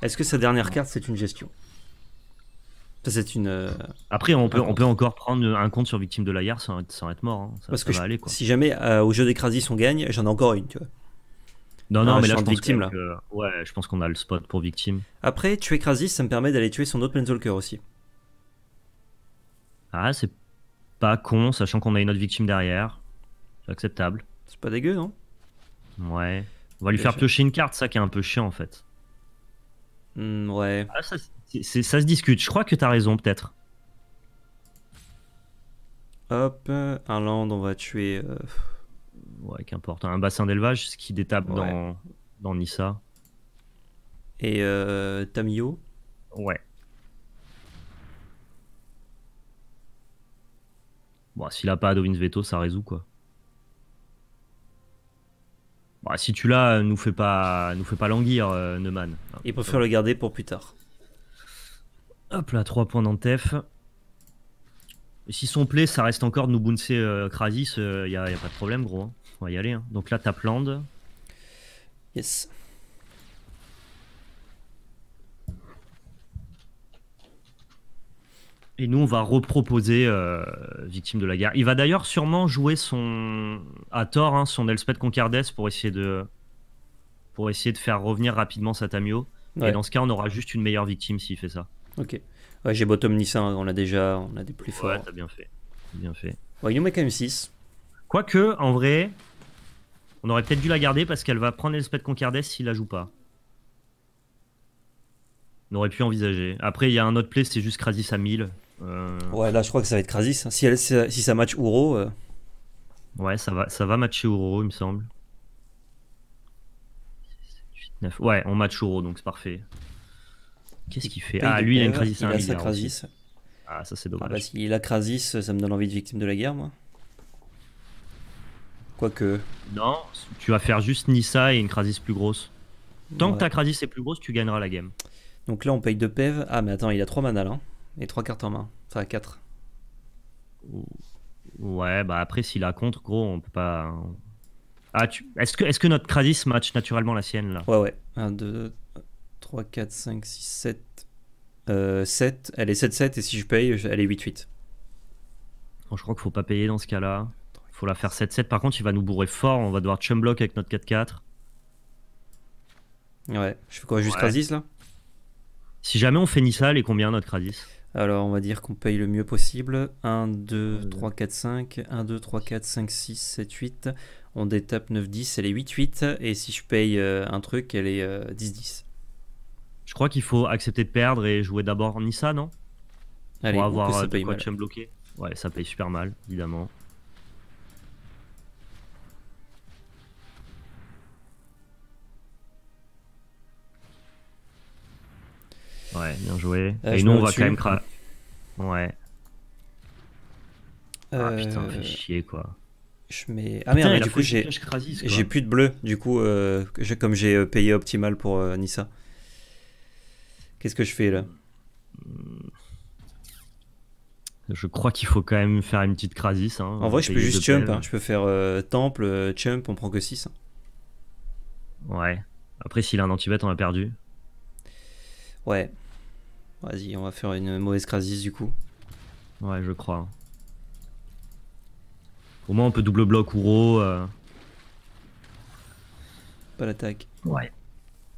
Est-ce que sa dernière carte, c'est une gestion c'est une. Euh, Après, on peut, on peut encore prendre un compte sur victime de la sans, être mort. Hein. Parce que si jamais euh, au jeu des Krasis on gagne, j'en ai encore une, tu vois. Non, non, ah, mais là, je pense victime, là. ouais, je pense qu'on a le spot pour victime. Après, tuer Krasis, ça me permet d'aller tuer son autre Planeswalker aussi. Ah, c'est pas con, sachant qu'on a une autre victime derrière. C'est acceptable. C'est pas dégueu, non Ouais. On va lui faire piocher une carte, ça qui est un peu chiant en fait. Hmm, ouais. Ah, ça, se discute. Je crois que t'as raison, peut-être. Hop, un land, on va tuer. Euh, ouais, qu'importe, un bassin d'élevage, ce qui détape dans, dans Nissa. Et euh, Tamio Ouais. Bon, s'il a pas Adovin's Veto, ça résout quoi. Bon, bah, si tu l'as, nous fais pas, nous fais pas languir, euh, Neumann. Il préfère le garder pour plus tard. Hop là, 3 points d'Antef. Si son play, ça reste encore de nous euh, Krasis, il euh, n'y a, pas de problème, gros. Hein on va y aller. Hein. Donc là, tape Plante. Yes. Et nous, on va reproposer euh, Victime de la guerre. Il va d'ailleurs sûrement jouer son. à tort, hein, son Elspeth Concardes pour essayer de. pour essayer de faire revenir rapidement sa Tamio. Et dans ce cas, on aura juste une meilleure victime s'il fait ça. Ok. Ouais, j'ai bottom Nissan, hein, on l'a déjà, on a des plus forts. Ouais, t'as bien fait. Bien fait. il nous met quand même 6. Quoique, en vrai, on aurait peut-être dû la garder parce qu'elle va prendre l'espèce de si s'il la joue pas. On aurait pu envisager. Après, il y a un autre play, c'est juste Krasis à 1000. Euh, ouais, là, je crois que ça va être Krasis. Si, elle, si ça match Ouro. Euh. Ouais, ça va, ça va matcher Uro, il me semble. Ouais, on match Ouro, donc c'est parfait. Qu'est-ce qu'il fait Ah, lui, il a une Krasis à Ah, ça, c'est dommage. bah, s'il a Krasis, ça me donne envie de victime de la guerre, moi. Quoique. Non, tu vas faire juste Nissa et une Krasis plus grosse. Tant que ta Krasis est plus grosse, tu gagneras la game. Donc là, on paye 2 PEV. Ah, mais attends, il a 3 mana là. Hein, et 3 cartes en main. Enfin, 4. Ouais, bah après, s'il a contre, gros, on peut pas. Hein. Ah, est-ce que, est que notre Krasis match naturellement la sienne là Ouais, ouais. 1, 2, 3, 4, 5, 6, 7. 7. Elle est 7-7 et si je paye, elle est 8-8. je crois qu'il faut pas payer dans ce cas-là. Faut la faire 7-7. Par contre, il va nous bourrer fort. On va devoir block avec notre 4-4. Ouais. Je fais quoi Juste ouais. là Si jamais on fait elle est combien notre Krasis Alors, on va dire qu'on paye le mieux possible. 1, 2, 3, 4, 5. 1, 2, 3, 4, 5, 6, 7, 8. On détape 9, 10. Elle est 8, 8. Et si je paye euh, un truc, elle est 10, euh, 10. Je crois qu'il faut accepter de perdre et jouer d'abord Nissa, non Allez, Pour avoir ça euh, de chum quoi bloqué. Ouais, ça paye super mal, évidemment. Ouais, bien joué. Euh, Et nous, on va quand même cra... Ouais. Ah euh, putain, fais chier quoi. Je mets... Ah mais du coup, j'ai j'ai plus de bleu, du coup, euh, comme j'ai payé optimal pour Anissa Nissa. Qu'est-ce que je fais là Je crois qu'il faut quand même faire une petite crasis. Hein, en vrai, je peux juste jump, hein. je peux faire temple, chump, on prend que 6. Hein. Ouais. Après, s'il a un anti on a perdu. Ouais. Vas-y, on va faire une mauvaise crasis du coup. Ouais, je crois. Au moins, on peut double bloc ou euh. Pas l'attaque. Ouais.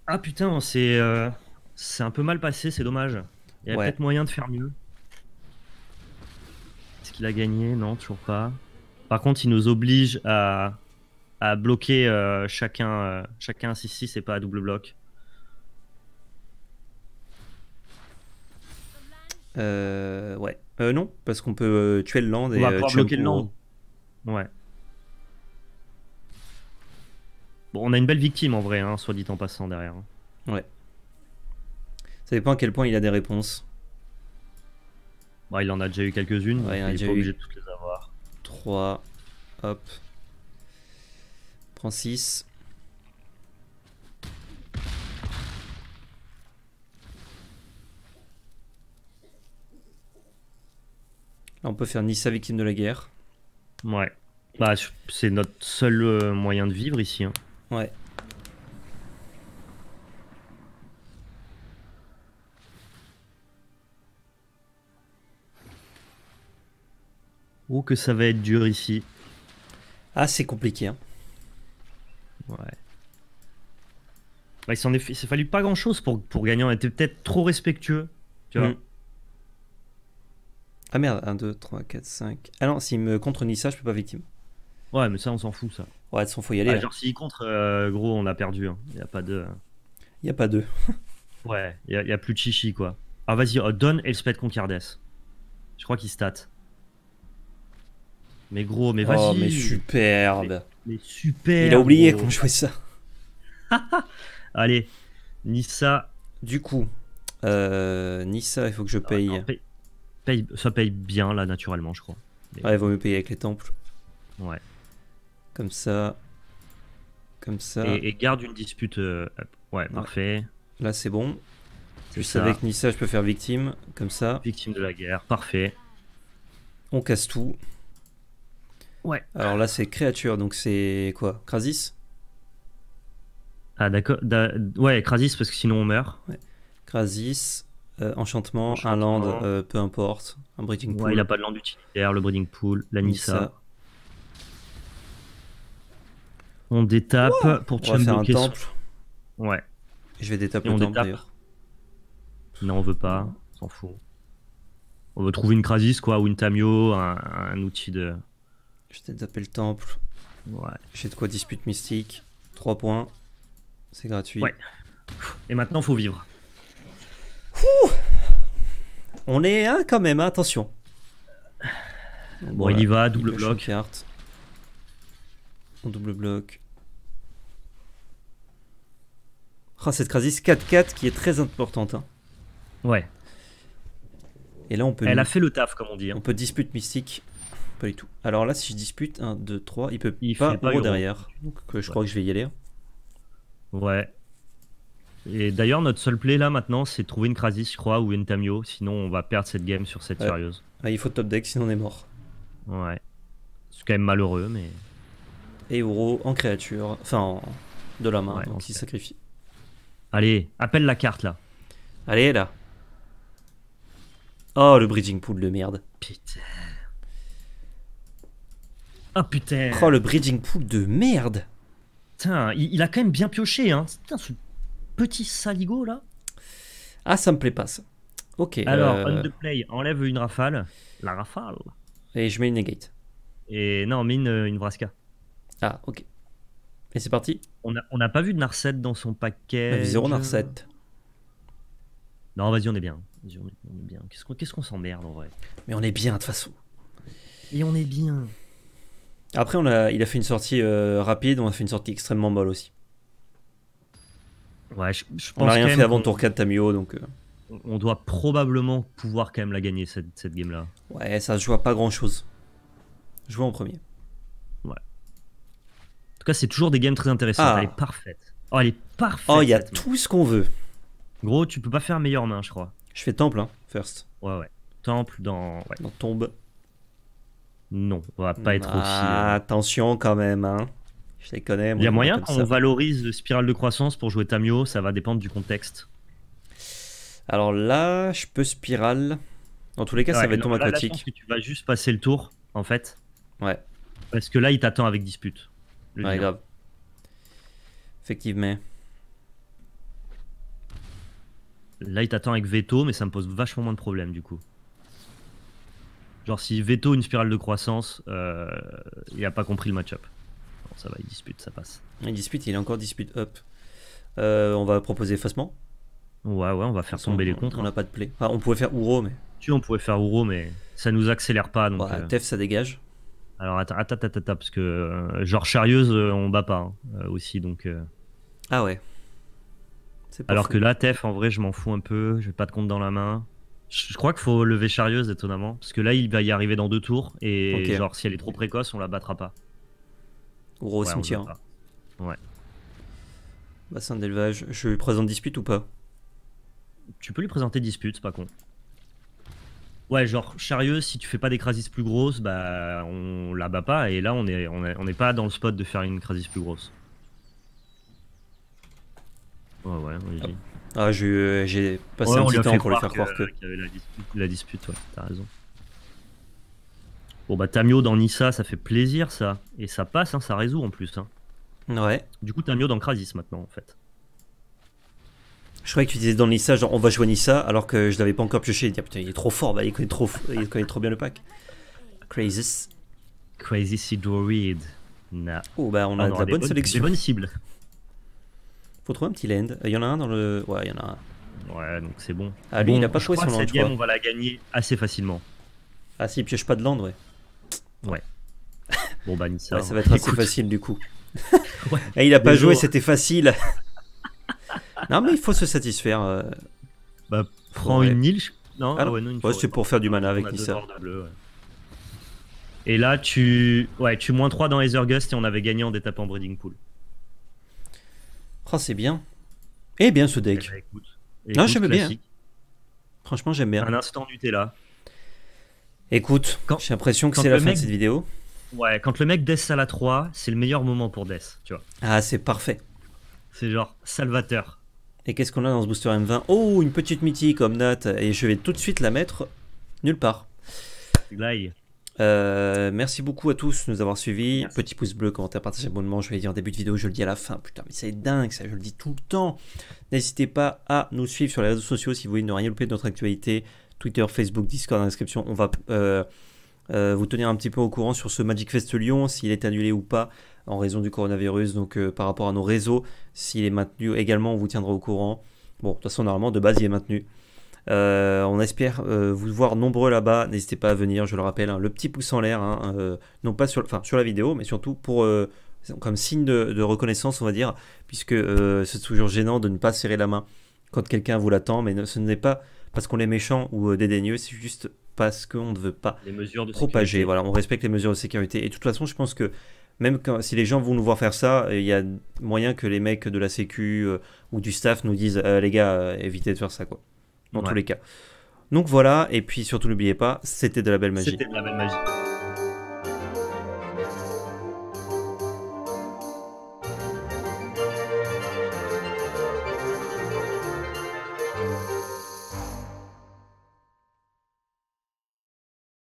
Ah putain, euh, C'est un peu mal passé, c'est dommage. Il y a peut-être moyen de faire mieux. Est-ce qu'il a gagné Non, toujours pas. Par contre, il nous oblige à, bloquer euh, chacun, chacun 6-6 et pas à double bloc. Euh, ouais. Euh, non, parce qu'on peut euh, tuer le land et On va euh, pouvoir bloquer le land. Ouais. Bon, on a une belle victime en vrai, hein, soit dit en passant derrière. Hein. Ouais. Ça dépend à quel point il a des réponses. Bah, il en a déjà eu quelques-unes, ouais, il, faut est pas obligé de toutes les avoir. 3, hop. Prends 6. on peut faire Nice victime de la guerre. Ouais. Bah, c'est notre seul euh, moyen de vivre ici. Hein. Ouais. Ou que ça va être dur ici. Ah, c'est compliqué. Hein. Ouais. Bah, il s'en est, fallu pas grand chose pour, gagner. On était peut-être trop respectueux. Tu vois. Mm. Ah merde, 1, 2, 3, 4, 5. Ah non, s'il me contre Nissa, je peux pas victime. Ouais, mais ça, on s'en fout, ça. Ouais, de faut y aller. Ah, genre, s'il contre, euh, gros, on a perdu. Il hein. n'y a pas de. Il n'y a pas de. ouais, il n'y a, plus de chichi, quoi. Ah, vas-y, euh, donne Elspeth Concardes. Je crois qu'il stat. Mais gros, mais vas-y. Oh, mais superbe. Mais, super. Il a oublié qu'on jouait ça. Allez, Nissa. Du coup, euh, Nissa, il faut que je ah paye ça paye bien là naturellement, je crois. Ouais ah, il vaut mieux payer avec les temples. Ouais. Comme ça. Comme ça. Et, garde une dispute. Euh, ouais, parfait. Là, c'est bon. Juste savais avec Nissa, je peux faire victime. Comme ça. Victime de la guerre, parfait. On casse tout. Ouais. Alors là, c'est créature, donc c'est quoi Krasis Ah, d'accord. Ouais, Krasis, parce que sinon on meurt. Ouais. Krasis. Euh, enchantement, un land, euh, peu importe, un breeding pool. il n'a pas de land utilitaire, le breeding pool, la Nissa. On détape pour On faire un temple. Ouais. Je vais détaper le temple Non, on veut pas, on s'en fout. On veut trouver une Krasis, quoi, ou une Tamio, un, outil de. Je vais le temple. Ouais. J'ai de quoi dispute mystique. 3 points. C'est gratuit. Ouais. Et maintenant, faut vivre on est un quand même, hein, attention. Bon, il y va, double bloc. Carte. On double bloc. Ah, cette 4-4 qui est très importante. Hein. Ouais. Et là, on peut. Elle a fait le taf, comme on dit. Hein. On peut dispute mystique. Pas du tout. Alors là, si je dispute, 1, 2, 3, il peut pas, derrière. Donc euh, je crois que je vais y aller. Ouais. Et d'ailleurs, notre seul play là maintenant, c'est trouver une Krasis, je crois, ou une Tamio. Sinon, on va perdre cette game sur cette sérieuse. Ah, il faut top deck, sinon on est mort. Ouais. C'est quand même malheureux, mais. Et Euro en créature, enfin de la main, qui donc sacrifie. Allez, appelle la carte là. Allez là. Oh le bridging pool de merde. Putain. Ah putain. Oh le bridging pool de merde. Putain, il, a quand même bien pioché hein. Putain, ce petit saligo là Ah, ça me plaît pas ça. Ok. Alors, euh, on play, enlève une rafale. La rafale. Et je mets une negate. Et non, mine une, une Vraska. Ah, ok. Et c'est parti. On n'a on a pas vu de Narset dans son paquet. Zéro Narset. Non, vas-y, on est bien. bien. Qu'est-ce qu'on s'emmerde en vrai Mais on est bien, de toute façon. Et on est bien. Après, on a, il a fait une sortie euh, rapide, on a fait une sortie extrêmement molle aussi je, On a rien fait avant tour 4 Tamio, donc. Euh. On doit probablement pouvoir quand même la gagner, cette, game-là. Ouais, ça se joue pas grand-chose. Jouer en premier. Ouais. En tout cas, c'est toujours des games très intéressantes. Ah. Elle est parfaite. Oh, elle est parfaite. Oh, il y a tout ce qu'on veut. Gros, tu peux pas faire meilleure main, je crois. Je fais temple, hein, first. Ouais, ouais. Temple dans. Ouais. Dans tombe. Non, on va pas être aussi. Euh, Attention quand même, hein. Il y a moyen qu'on valorise le spirale de croissance pour jouer Tamio, ça va dépendre du contexte. Alors là, je peux spirale. Dans tous les cas, ça va être ton aquatique. tu vas juste passer le tour, en fait. Ouais. Parce que là, il t'attend avec dispute. grave. Effectivement. Là, il t'attend avec veto, mais ça me pose vachement moins de problèmes du coup. Genre, si veto une spirale de croissance, euh, il n'a pas compris le match-up ça va, il dispute, ça passe. Il dispute, il est encore dispute up. Euh, on va proposer effacement. Ouais, ouais, on va faire tomber les contres. On n'a hein. pas de play. on pouvait faire Ouro, mais. Tu, on pouvait faire Ouro, mais ça nous accélère pas. Donc, euh. Tef, ça dégage. Alors, attends, attends, attends, parce que euh, genre Charieuse, on bat pas hein, aussi, donc. Ah ouais. Alors que là, Tef, en vrai, je m'en fous un peu. Je J'ai pas de compte dans la main. Je crois qu'il faut lever Charieuse, étonnamment. Parce que là, il va y arriver dans deux tours. Et genre, si elle est trop précoce, on la battra pas. Gros ouais, cimetière. Ouais. Bassin d'élevage. Je lui présente dispute ou pas Tu peux lui présenter dispute, c'est pas con. Ouais, genre, sérieux, si tu fais pas des crasis plus grosses, bah on la bat pas. Et là, on est, on pas dans le spot de faire une crasis plus grosse. Ouais, ouais, Ah, j'ai passé un petit temps pour lui faire croire que. y la dispute, la dispute ouais, t'as raison. Bon bah Tamio dans Nissa, ça fait plaisir ça. Et ça passe, hein, ça résout en plus. Hein. Ouais. Du coup Tamio dans Krasis maintenant en fait. Je croyais que tu disais dans Nissa, genre on va jouer Nissa, alors que je l'avais pas encore pioché. il ah, est trop fort, bah, il, connaît trop, connaît trop bien le pack. Crazy. Crazy Sidorid. Nah. Oh bah on a ah de la bonne sélection. Des bonnes Faut trouver un petit land. Il euh, y en a un dans le. Ouais, il y en a un. Ouais, donc c'est bon. Ah lui, il n'a pas choisi son land. Cette game, on va la gagner assez facilement. Ah si, il pioche pas de land, ouais. Ouais. Bon, bah, Nissa. ça va être assez facile du coup. Et eh, il a pas joué, c'était facile. non, mais il faut se satisfaire. Euh. Bah, prends une Nilch. Non, ah, non c'est pour faire du mana avec Nissa. et là, tu. Ouais, tu moins 3 dans gust et on avait gagné en détapant Breeding Pool. Oh, c'est bien. et eh bien, ce deck. Eh je ben, écoute, non, bien. Franchement, j'aime bien. Un instant Nutella. Écoute, j'ai l'impression que c'est la fin de cette vidéo. Ouais, quand le mec Death à la 3, c'est le meilleur moment pour Death, tu vois. Ah, c'est parfait. C'est genre salvateur. Et qu'est-ce qu'on a dans ce booster M20 Oh, une petite mythique comme note. Et je vais tout de suite la mettre nulle part. Euh, merci beaucoup à tous de nous avoir suivis. Petit pouce bleu, commentaire, partage, abonnement. Je vais dire en début de vidéo, je le dis à la fin. Putain, mais c'est dingue ça, je le dis tout le temps. N'hésitez pas à nous suivre sur les réseaux sociaux si vous voulez ne rien louper de notre actualité. Twitter, Facebook, Discord dans description. On va euh, euh, vous tenir un petit peu au courant sur ce Magic Fest Lyon, s'il est annulé ou pas en raison du coronavirus. Donc euh, par rapport à nos réseaux, s'il est maintenu également, on vous tiendra au courant. Bon, de toute façon, normalement, de base, il est maintenu. on espère vous voir nombreux là-bas. N'hésitez pas à venir, je le rappelle, hein. le petit pouce en l'air, hein, non pas sur, la vidéo, mais surtout pour comme signe de, reconnaissance, on va dire, puisque c'est toujours gênant de ne pas serrer la main quand quelqu'un vous l'attend, mais ce n'est pas parce qu'on est méchant ou euh, dédaigneux, c'est juste parce qu'on ne veut pas les mesures de propager. Voilà, on respecte les mesures de sécurité. Et de toute façon, je pense que même quand, si les gens vont nous voir faire ça, euh, il y a moyen que les mecs de la Sécu euh, ou du staff nous disent les gars, évitez de faire ça, quoi. Dans tous les cas. Donc voilà, et puis surtout n'oubliez pas, c'était de la belle magie. C'était de la belle magie.